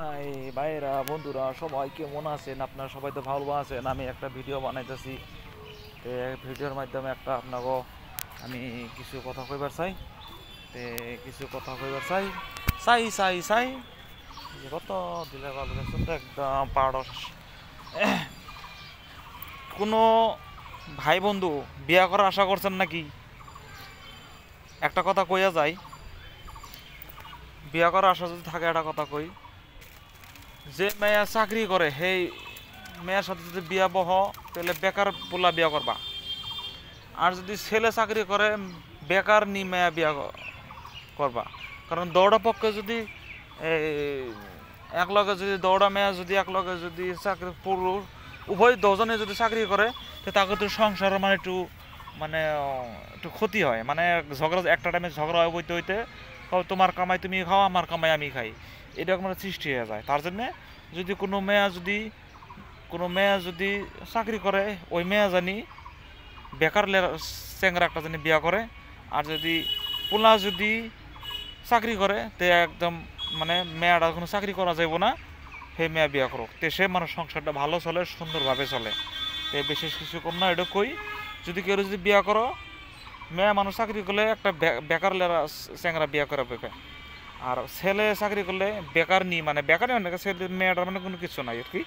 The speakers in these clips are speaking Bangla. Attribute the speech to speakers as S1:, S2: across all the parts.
S1: হাই ভাইরা বন্ধুরা সবাই কেমন আছেন আপনারা সবাই তো ভালো আছেন আমি একটা ভিডিও বানাইতেছি তো ভিডিওর মাধ্যমে একটা আপনাকে আমি কিছু কথা কইবার চাই তে কিছু কথা কইবার চাই চাই চাই চাই কত দিলে ভালো গেছে একদম পারস কোনো ভাই বন্ধু বিয়া করার আশা করছেন নাকি একটা কথা কইয়া যায় বিয়া করার আশা যদি থাকে একটা কথা কই যে মেয়া চাকরি করে সেই মেয়ের সাথে যদি বিয়া বহ তাহলে বেকার পোলা বিয়া করবা আর যদি ছেলে চাকরি করে বেকার নি মেয়া বিয়া করবা কারণ দৌড়া পক্ষে যদি একলগে যদি দৌড়া মেয়া যদি একলগে যদি চাকরি পুরুষ উভয় দুজনে যদি চাকরি করে তো তাকে তো সংসার মানে একটু মানে একটু ক্ষতি হয় মানে ঝগড়া একটা টাইমে ঝগড়া হইতে হইতে তোমার কামাই তুমি খাও আমার কামাই আমি খাই এরকম একটা সৃষ্টি হয়ে যায় তার জন্যে যদি কোনো মেয়া যদি কোনো মেয়া যদি চাকরি করে ওই মেয়া জানি বেকার চেংরা একটা জানি বিয়া করে আর যদি পোলা যদি চাকরি করে তে একদম মানে মেয়াটা কোনো চাকরি করা যাইব না সেই মেয়া বিয়া করুক তে সে মানে সংসারটা ভালো চলে সুন্দরভাবে চলে তে বিশেষ কিছু কম না এটা কই যদি কেউ যদি বিয়া করো মেয়ে মানুষ চাকরি করলে একটা বেকার চেংরা বিয়ে করা পেবে আর ছেলে চাকরি করলে বেকার নি মানে বেকার মানে ছেলে মেয়েটার মানে কোনো কিছু নাই আর কি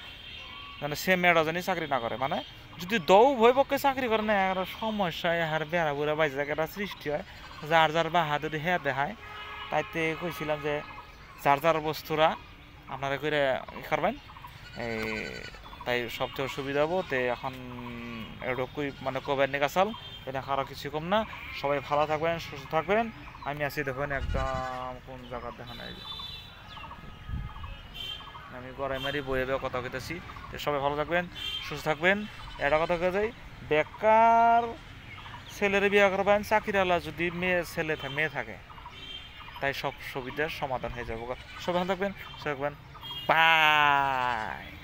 S1: মানে সে মেয়েটা জানি চাকরি না করে মানে যদি দৌ ভয়পক্ষে চাকরি করে না একটা সমস্যা হার বেড়া বুড়া বাইজা একটা সৃষ্টি হয় যার যার বা হাত যদি হ্যাঁ দেখায় তাইতে কইছিলাম যে যার যার বস্তুরা আপনারা করে করবেন এই তাই সবচেয়ে সুবিধা হবো তে এখন রকুই মানে কোবের নিকাশাল এটা খারাপ কিছু কম না সবাই ভালো থাকবেন সুস্থ থাকবেন আমি আছি দেখুন একদম কোন জায়গার দেখা নাই আমি গরমেরই বইয়ে বয়ে কথা তো সবাই ভালো থাকবেন সুস্থ থাকবেন এটা কথা কে যাই বেকার ছেলের বিয়ে করবেন চাকরিওয়ালা যদি মেয়ে ছেলে মেয়ে থাকে তাই সব সুবিধার সমাধান হয়ে যাবো সবাই ভালো থাকবেন থাকবেন বাই